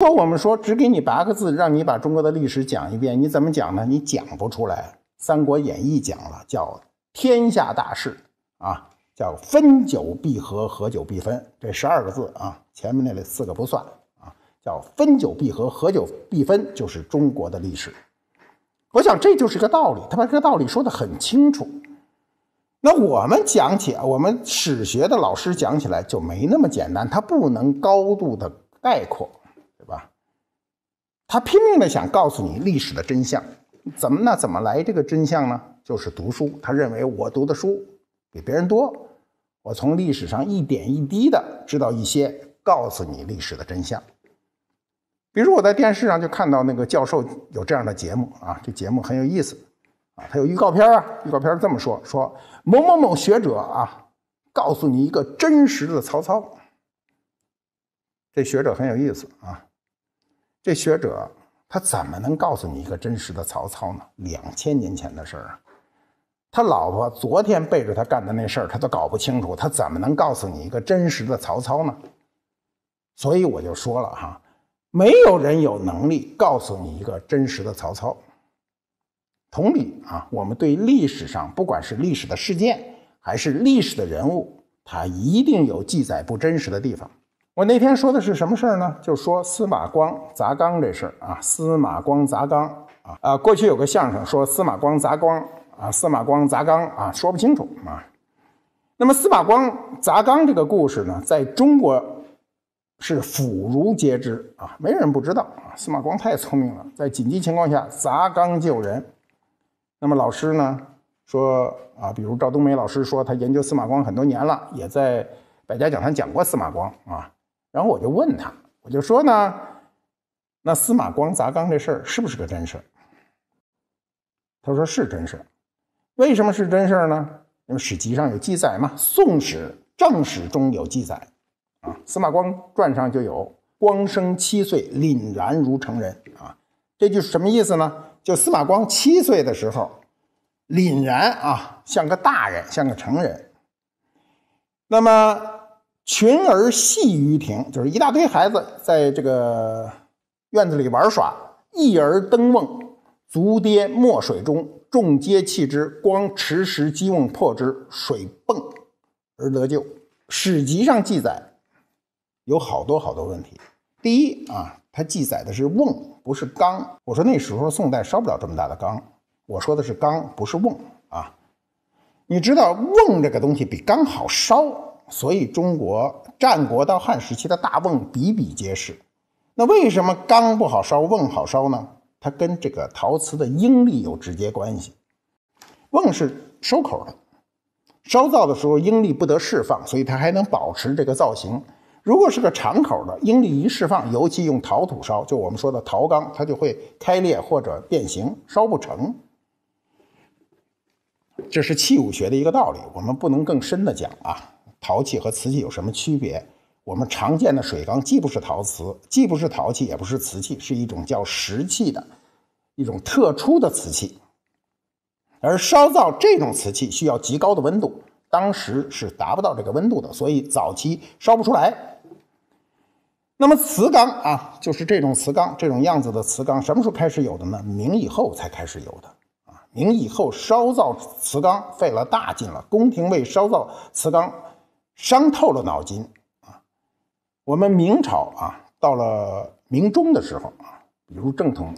如果我们说只给你八个字，让你把中国的历史讲一遍，你怎么讲呢？你讲不出来，《三国演义》讲了，叫“天下大事，啊，叫分久必合，合久必分”，这十二个字啊，前面那四个不算啊，叫“分久必合，合久必分”，就是中国的历史。我想这就是个道理，他把这个道理说得很清楚。那我们讲起，我们史学的老师讲起来就没那么简单，他不能高度的概括。他拼命的想告诉你历史的真相，怎么呢？怎么来这个真相呢？就是读书。他认为我读的书比别人多，我从历史上一点一滴的知道一些，告诉你历史的真相。比如我在电视上就看到那个教授有这样的节目啊，这节目很有意思啊。他有预告片啊，预告片这么说：说某某某学者啊，告诉你一个真实的曹操。这学者很有意思啊。这学者他怎么能告诉你一个真实的曹操呢？两千年前的事儿啊，他老婆昨天背着他干的那事儿他都搞不清楚，他怎么能告诉你一个真实的曹操呢？所以我就说了哈，没有人有能力告诉你一个真实的曹操。同理啊，我们对历史上不管是历史的事件还是历史的人物，他一定有记载不真实的地方。我那天说的是什么事儿呢？就说司马光砸缸这事儿啊，司马光砸缸啊啊！过去有个相声说司马光砸缸啊，司马光砸缸啊，说不清楚啊。那么司马光砸缸这个故事呢，在中国是妇孺皆知啊，没人不知道啊。司马光太聪明了，在紧急情况下砸缸救人。那么老师呢说啊，比如赵冬梅老师说，他研究司马光很多年了，也在百家讲坛讲过司马光啊。然后我就问他，我就说呢，那司马光砸缸这事儿是不是个真事儿？他说是真事儿。为什么是真事儿呢？因为史籍上有记载嘛，《宋史》《正史》中有记载啊，《司马光传》上就有。光生七岁，凛然如成人啊。这句什么意思呢？就司马光七岁的时候，凛然啊，像个大人，像个成人。那么。群儿戏于庭，就是一大堆孩子在这个院子里玩耍。一儿登瓮，足跌没水中，众皆弃之。光持石击瓮破之，水迸，而得救。史籍上记载有好多好多问题。第一啊，它记载的是瓮，不是缸。我说那时候宋代烧不了这么大的缸。我说的是缸，不是瓮啊。你知道瓮这个东西比缸好烧。所以，中国战国到汉时期的大瓮比比皆是。那为什么缸不好烧，瓮好烧呢？它跟这个陶瓷的应力有直接关系。瓮是收口的，烧造的时候应力不得释放，所以它还能保持这个造型。如果是个敞口的，应力一释放，尤其用陶土烧，就我们说的陶缸，它就会开裂或者变形，烧不成。这是器物学的一个道理，我们不能更深的讲啊。陶器和瓷器有什么区别？我们常见的水缸既不是陶瓷，既不是陶器，也不是瓷器，是一种叫石器的一种特殊的瓷器。而烧造这种瓷器需要极高的温度，当时是达不到这个温度的，所以早期烧不出来。那么瓷缸啊，就是这种瓷缸，这种样子的瓷缸，什么时候开始有的呢？明以后才开始有的啊。明以后烧造瓷缸费了大劲了，宫廷为烧造瓷缸。伤透了脑筋啊！我们明朝啊，到了明中的时候啊，比如正统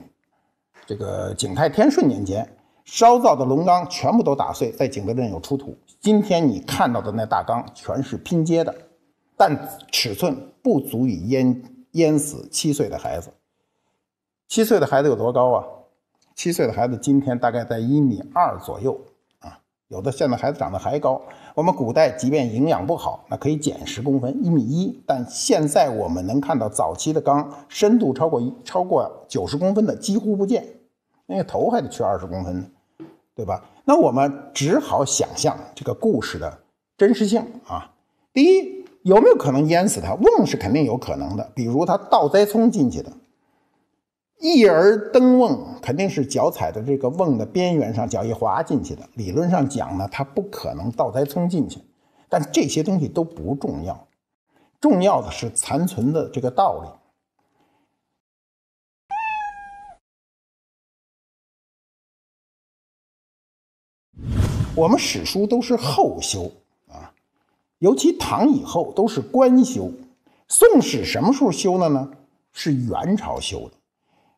这个景泰、天顺年间，烧造的龙缸全部都打碎，在景德镇有出土。今天你看到的那大缸全是拼接的，但尺寸不足以淹淹死七岁的孩子。七岁的孩子有多高啊？七岁的孩子今天大概在一米二左右。有的现在孩子长得还高，我们古代即便营养不好，那可以减十公分，一米一。但现在我们能看到早期的缸深度超过一超过九十公分的几乎不见，那个头还得缺二十公分，呢，对吧？那我们只好想象这个故事的真实性啊。第一，有没有可能淹死他？瓮是肯定有可能的，比如他倒栽葱进去的。一儿登瓮，肯定是脚踩的这个瓮的边缘上，脚一滑进去的。理论上讲呢，他不可能倒栽葱进去。但这些东西都不重要，重要的是残存的这个道理。我们史书都是后修啊，尤其唐以后都是官修。《宋史》什么时候修的呢？是元朝修的。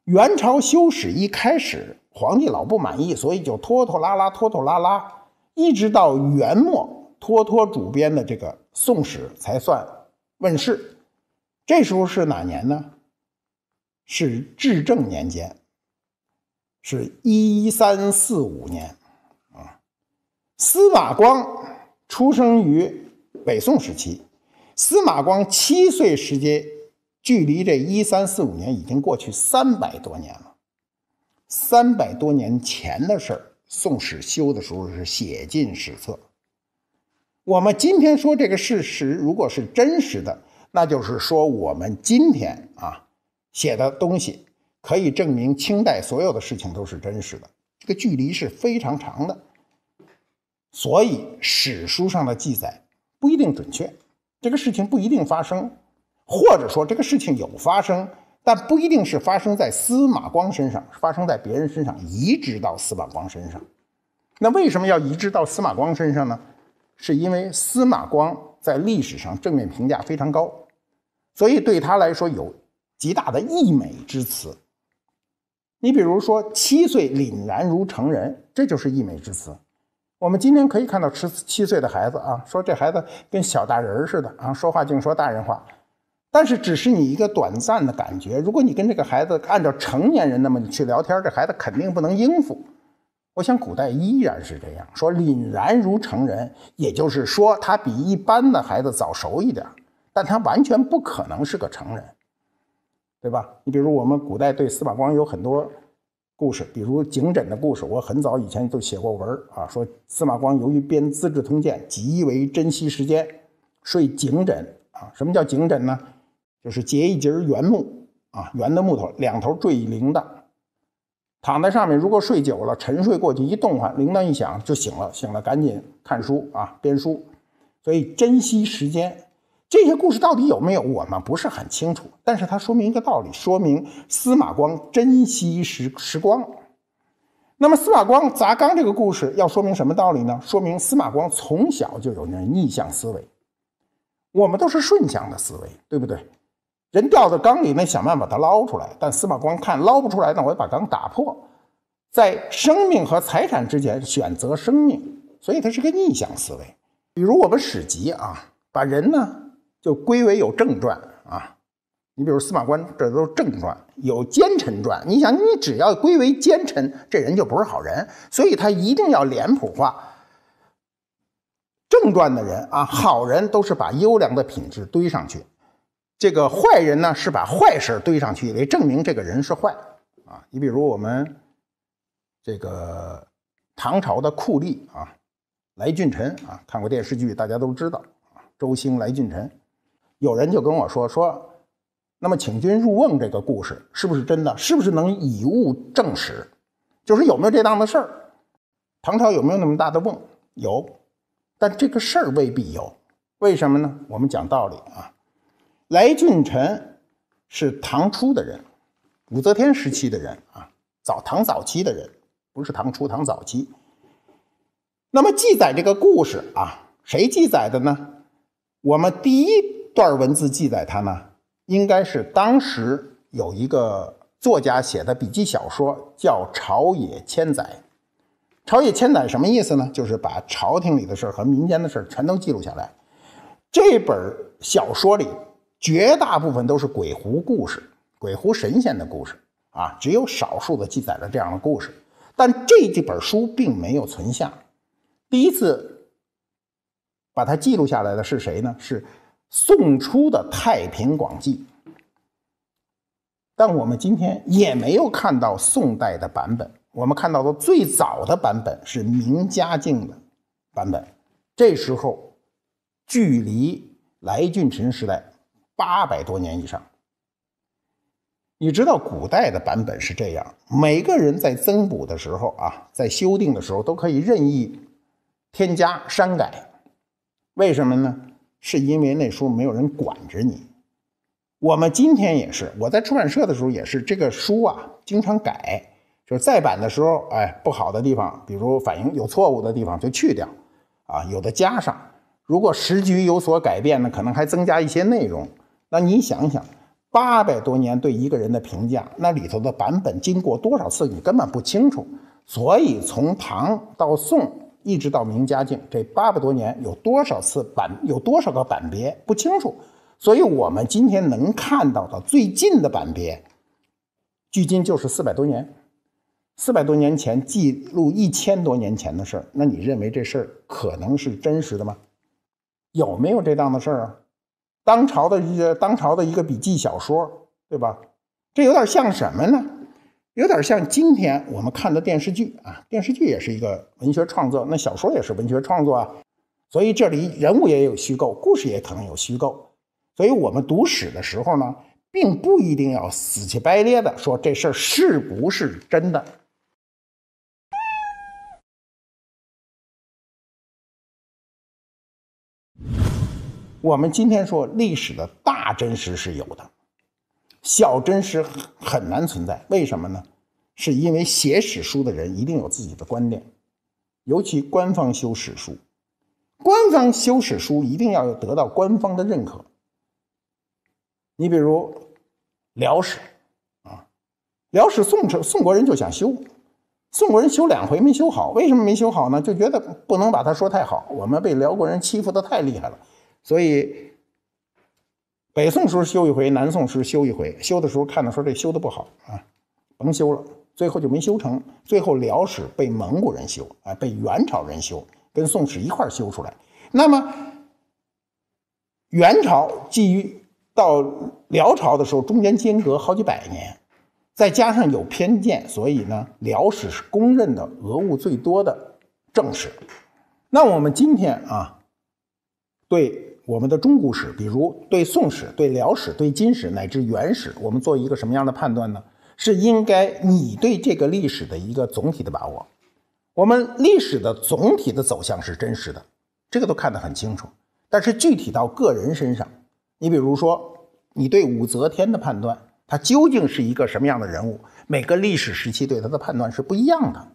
元朝修史一开始，皇帝老不满意，所以就拖拖拉拉，拖拖拉拉，一直到元末，拖拖主编的这个《宋史》才算问世。这时候是哪年呢？是至正年间，是一三四五年啊。司马光出生于北宋时期，司马光七岁时间距离这一三四五年已经过去三百多年了，三百多年前的事儿，宋史修的时候是写进史册。我们今天说这个事实，如果是真实的，那就是说我们今天啊写的东西可以证明清代所有的事情都是真实的。这个距离是非常长的，所以史书上的记载不一定准确，这个事情不一定发生。或者说这个事情有发生，但不一定是发生在司马光身上，发生在别人身上，移植到司马光身上。那为什么要移植到司马光身上呢？是因为司马光在历史上正面评价非常高，所以对他来说有极大的溢美之词。你比如说七岁凛然如成人，这就是溢美之词。我们今天可以看到十七岁的孩子啊，说这孩子跟小大人似的啊，说话净说大人话。但是只是你一个短暂的感觉。如果你跟这个孩子按照成年人那么你去聊天，这孩子肯定不能应付。我想古代依然是这样说，凛然如成人，也就是说他比一般的孩子早熟一点，但他完全不可能是个成人，对吧？你比如我们古代对司马光有很多故事，比如景枕的故事，我很早以前就写过文啊，说司马光由于编《资治通鉴》极为珍惜时间，睡景枕啊，什么叫景枕呢？就是结一节圆木啊，圆的木头，两头坠铃铛，躺在上面。如果睡久了，沉睡过去一动哈，铃铛一响就醒了，醒了赶紧看书啊，编书。所以珍惜时间。这些故事到底有没有，我们不是很清楚。但是它说明一个道理，说明司马光珍惜时时光。那么司马光砸缸这个故事要说明什么道理呢？说明司马光从小就有那逆向思维。我们都是顺向的思维，对不对？人掉到缸里，面，想办法把它捞出来。但司马光看捞不出来，那我就把缸打破。在生命和财产之间选择生命，所以他是个逆向思维。比如我们史籍啊，把人呢就归为有正传啊。你比如司马光，这都是正传，有奸臣传。你想，你只要归为奸臣，这人就不是好人。所以他一定要脸谱化。正传的人啊，好人都是把优良的品质堆上去。这个坏人呢，是把坏事堆上去，来证明这个人是坏啊。你比如我们这个唐朝的酷吏啊，来俊臣啊，看过电视剧，大家都知道啊，周兴来俊臣。有人就跟我说说，那么请君入瓮这个故事是不是真的？是不是能以物证实？就是有没有这档子事儿？唐朝有没有那么大的瓮？有，但这个事儿未必有。为什么呢？我们讲道理啊。来俊臣是唐初的人，武则天时期的人啊，早唐早期的人，不是唐初唐早期。那么记载这个故事啊，谁记载的呢？我们第一段文字记载它呢，应该是当时有一个作家写的笔记小说，叫《朝野千载》。《朝野千载》什么意思呢？就是把朝廷里的事儿和民间的事儿全都记录下来。这本小说里。绝大部分都是鬼狐故事、鬼狐神仙的故事啊，只有少数的记载了这样的故事。但这几本书并没有存下。第一次把它记录下来的是谁呢？是宋初的《太平广记》。但我们今天也没有看到宋代的版本，我们看到的最早的版本是明嘉靖的版本。这时候距离来俊臣时代。八百多年以上，你知道古代的版本是这样：每个人在增补的时候啊，在修订的时候都可以任意添加、删改。为什么呢？是因为那时候没有人管着你。我们今天也是，我在出版社的时候也是，这个书啊经常改，就是再版的时候，哎，不好的地方，比如反映有错误的地方就去掉啊，有的加上。如果时局有所改变呢，可能还增加一些内容。那你想想，八百多年对一个人的评价，那里头的版本经过多少次，你根本不清楚。所以从唐到宋，一直到明嘉靖这八百多年，有多少次版，有多少个版别不清楚。所以我们今天能看到的最近的版别，距今就是四百多年。四百多年前记录一千多年前的事儿，那你认为这事儿可能是真实的吗？有没有这档子事儿啊？当朝的，一当朝的一个笔记小说，对吧？这有点像什么呢？有点像今天我们看的电视剧啊，电视剧也是一个文学创作，那小说也是文学创作啊。所以这里人物也有虚构，故事也可能有虚构。所以我们读史的时候呢，并不一定要死乞白咧的说这事儿是不是真的。我们今天说历史的大真实是有的，小真实很难存在。为什么呢？是因为写史书的人一定有自己的观点，尤其官方修史书，官方修史书一定要得到官方的认可。你比如辽史啊，辽史宋朝宋国人就想修，宋国人修两回没修好，为什么没修好呢？就觉得不能把他说太好，我们被辽国人欺负的太厉害了。所以，北宋时候修一回，南宋时修一回，修的时候看的时候这修的不好啊，甭修了，最后就没修成。最后辽史被蒙古人修，啊，被元朝人修，跟宋史一块儿修出来。那么，元朝基于到辽朝的时候中间间隔好几百年，再加上有偏见，所以呢，辽史是公认的讹误最多的正史。那我们今天啊，对。我们的中古史，比如对宋史、对辽史、对金史乃至元史，我们做一个什么样的判断呢？是应该你对这个历史的一个总体的把握，我们历史的总体的走向是真实的，这个都看得很清楚。但是具体到个人身上，你比如说你对武则天的判断，她究竟是一个什么样的人物？每个历史时期对她的判断是不一样的，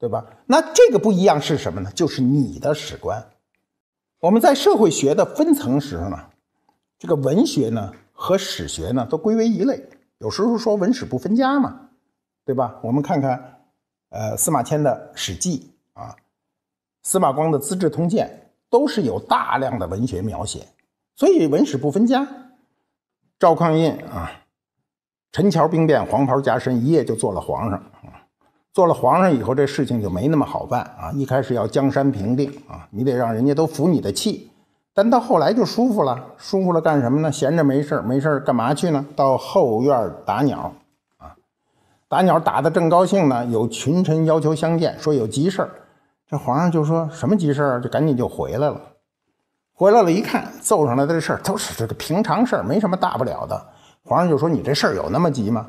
对吧？那这个不一样是什么呢？就是你的史观。我们在社会学的分层时呢，这个文学呢和史学呢都归为一类，有时候说文史不分家嘛，对吧？我们看看，呃，司马迁的《史记》啊，司马光的《资治通鉴》都是有大量的文学描写，所以文史不分家。赵匡胤啊，陈桥兵变，黄袍加身，一夜就做了皇上。做了皇上以后，这事情就没那么好办啊！一开始要江山平定啊，你得让人家都服你的气，但到后来就舒服了，舒服了干什么呢？闲着没事没事干嘛去呢？到后院打鸟啊，打鸟打得正高兴呢，有群臣要求相见，说有急事这皇上就说什么急事就赶紧就回来了。回来了，一看奏上来的这事儿都是这个平常事儿，没什么大不了的。皇上就说：“你这事儿有那么急吗？”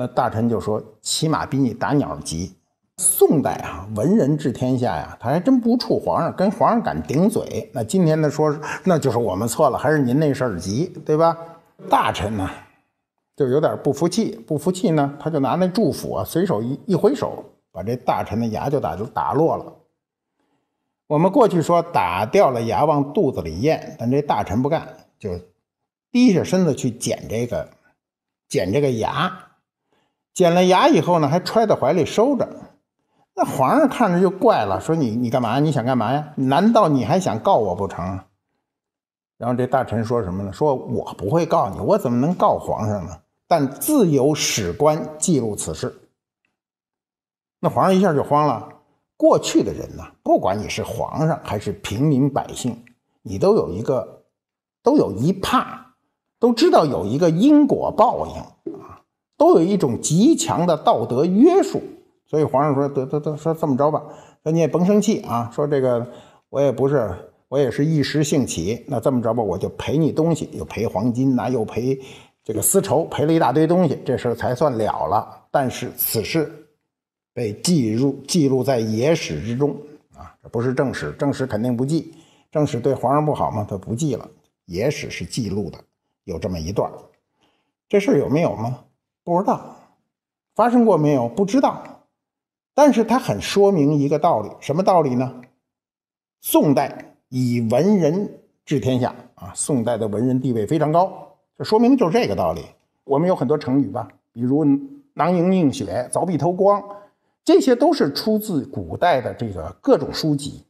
那大臣就说：“起码比你打鸟急。”宋代啊，文人治天下呀，他还真不怵皇上，跟皇上敢顶嘴。那今天呢，说那就是我们错了，还是您那事儿急，对吧？大臣呢，就有点不服气，不服气呢，他就拿那祝福啊，随手一一挥手，把这大臣的牙就打就打落了。我们过去说打掉了牙往肚子里咽，但这大臣不干，就低下身子去捡这个，捡这个牙。剪了牙以后呢，还揣在怀里收着，那皇上看着就怪了，说你你干嘛你想干嘛呀？难道你还想告我不成？然后这大臣说什么呢？说我不会告你，我怎么能告皇上呢？但自有史官记录此事。那皇上一下就慌了。过去的人呢，不管你是皇上还是平民百姓，你都有一个，都有一怕，都知道有一个因果报应。都有一种极强的道德约束，所以皇上说：“得得得，说这么着吧，说你也甭生气啊。说这个我也不是，我也是一时兴起。那这么着吧，我就赔你东西，又赔黄金，那又赔这个丝绸，赔了一大堆东西，这事儿才算了了。但是此事被记入记录在野史之中啊，这不是正史，正史肯定不记，正史对皇上不好嘛，他不记了，野史是记录的，有这么一段，这事儿有没有吗？”不知道发生过没有？不知道，但是它很说明一个道理，什么道理呢？宋代以文人治天下啊，宋代的文人地位非常高，这说明的就是这个道理。我们有很多成语吧，比如囊萤映雪、凿壁偷光，这些都是出自古代的这个各种书籍。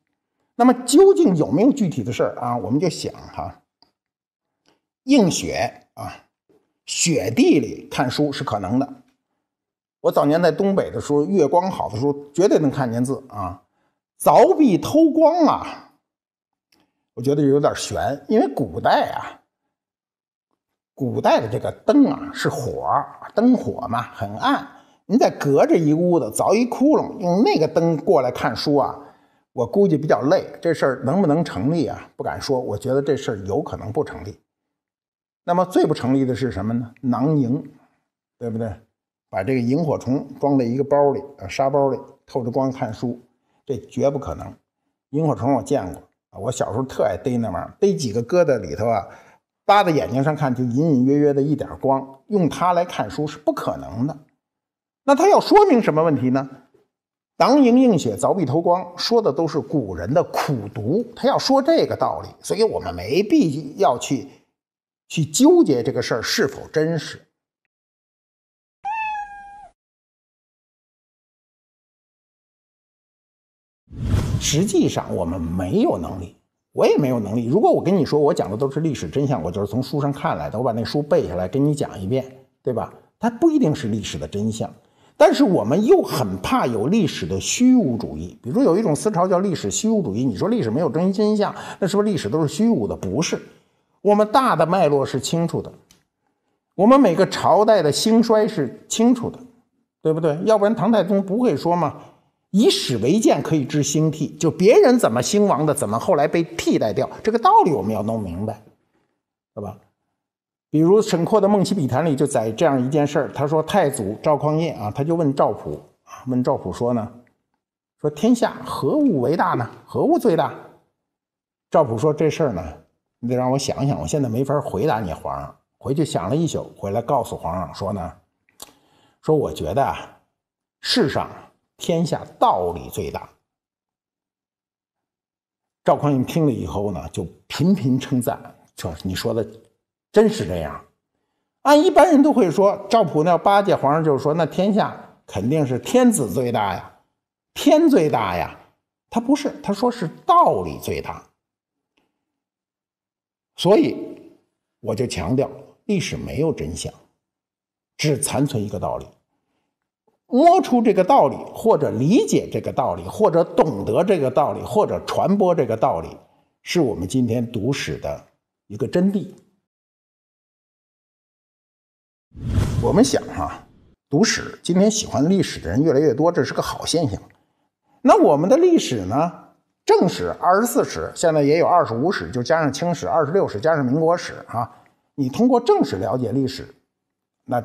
那么究竟有没有具体的事儿啊？我们就想哈，映雪啊。雪地里看书是可能的。我早年在东北的时候，月光好的时候，绝对能看见字啊。凿壁偷光啊，我觉得有点悬，因为古代啊，古代的这个灯啊是火灯火嘛，很暗。您再隔着一屋子凿一窟窿，用那个灯过来看书啊，我估计比较累。这事儿能不能成立啊？不敢说，我觉得这事儿有可能不成立。那么最不成立的是什么呢？囊萤，对不对？把这个萤火虫装在一个包里啊，沙包里，透着光看书，这绝不可能。萤火虫我见过啊，我小时候特爱逮那玩意儿，逮几个搁在里头啊，扒在眼睛上看，就隐隐约约的一点光。用它来看书是不可能的。那它要说明什么问题呢？囊萤映雪、凿壁偷光，说的都是古人的苦读。他要说这个道理，所以我们没必要去。去纠结这个事儿是否真实，实际上我们没有能力，我也没有能力。如果我跟你说，我讲的都是历史真相，我就是从书上看来的，我把那书背下来跟你讲一遍，对吧？它不一定是历史的真相，但是我们又很怕有历史的虚无主义。比如有一种思潮叫历史虚无主义，你说历史没有真真相，那是不是历史都是虚无的？不是。我们大的脉络是清楚的，我们每个朝代的兴衰是清楚的，对不对？要不然唐太宗不会说嘛，“以史为鉴，可以知兴替”，就别人怎么兴亡的，怎么后来被替代掉，这个道理我们要弄明白，对吧？比如沈括的《梦溪笔谈》里就载这样一件事儿，他说太祖赵匡胤啊，他就问赵普啊，问赵普说呢，说天下何物为大呢？何物最大？赵普说这事儿呢。你得让我想想，我现在没法回答你。皇上回去想了一宿，回来告诉皇上说呢，说我觉得啊，世上天下道理最大。赵匡胤听了以后呢，就频频称赞，说你说的真是这样。按一般人都会说，赵普那巴结皇上，就是说那天下肯定是天子最大呀，天最大呀。他不是，他说是道理最大。所以，我就强调，历史没有真相，只残存一个道理。摸出这个道理，或者理解这个道理，或者懂得这个道理，或者传播这个道理，是我们今天读史的一个真谛。我们想哈，读史，今天喜欢历史的人越来越多，这是个好现象。那我们的历史呢？正史二十四史，现在也有二十五史，就加上清史二十六史，加上民国史啊。你通过正史了解历史，那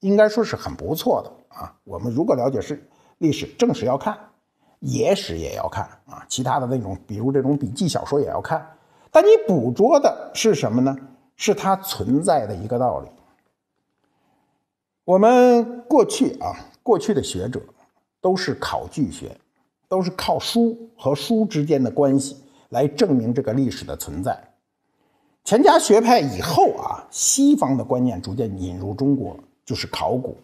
应该说是很不错的啊。我们如果了解是历史，正史要看，野史也要看啊。其他的那种，比如这种笔记小说也要看。但你捕捉的是什么呢？是它存在的一个道理。我们过去啊，过去的学者都是考据学。都是靠书和书之间的关系来证明这个历史的存在。钱家学派以后啊，西方的观念逐渐引入中国，就是考古。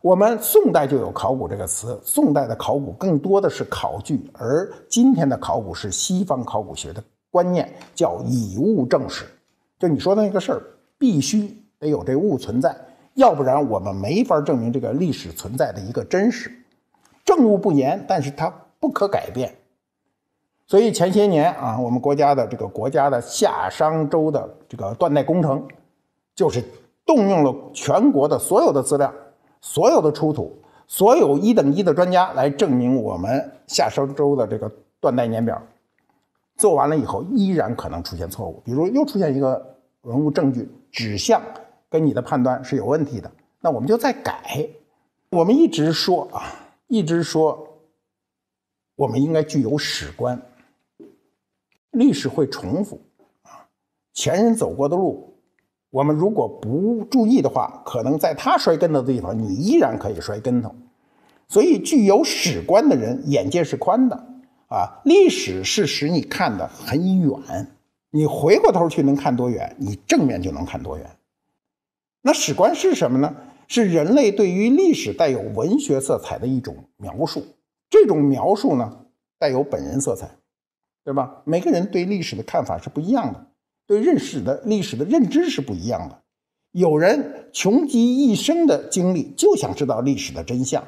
我们宋代就有“考古”这个词，宋代的考古更多的是考据，而今天的考古是西方考古学的观念，叫以物证史。就你说的那个事儿，必须得有这物存在，要不然我们没法证明这个历史存在的一个真实。证物不严，但是它。不可改变，所以前些年啊，我们国家的这个国家的夏商周的这个断代工程，就是动用了全国的所有的资料、所有的出土、所有一等一的专家来证明我们夏商周的这个断代年表。做完了以后，依然可能出现错误，比如又出现一个文物证据指向跟你的判断是有问题的，那我们就再改。我们一直说啊，一直说。我们应该具有史观，历史会重复啊，前人走过的路，我们如果不注意的话，可能在他摔跟头的地方，你依然可以摔跟头。所以，具有史观的人眼界是宽的啊，历史是使你看得很远，你回过头去能看多远，你正面就能看多远。那史观是什么呢？是人类对于历史带有文学色彩的一种描述。这种描述呢，带有本人色彩，对吧？每个人对历史的看法是不一样的，对认识的历史的认知是不一样的。有人穷极一生的经历，就想知道历史的真相。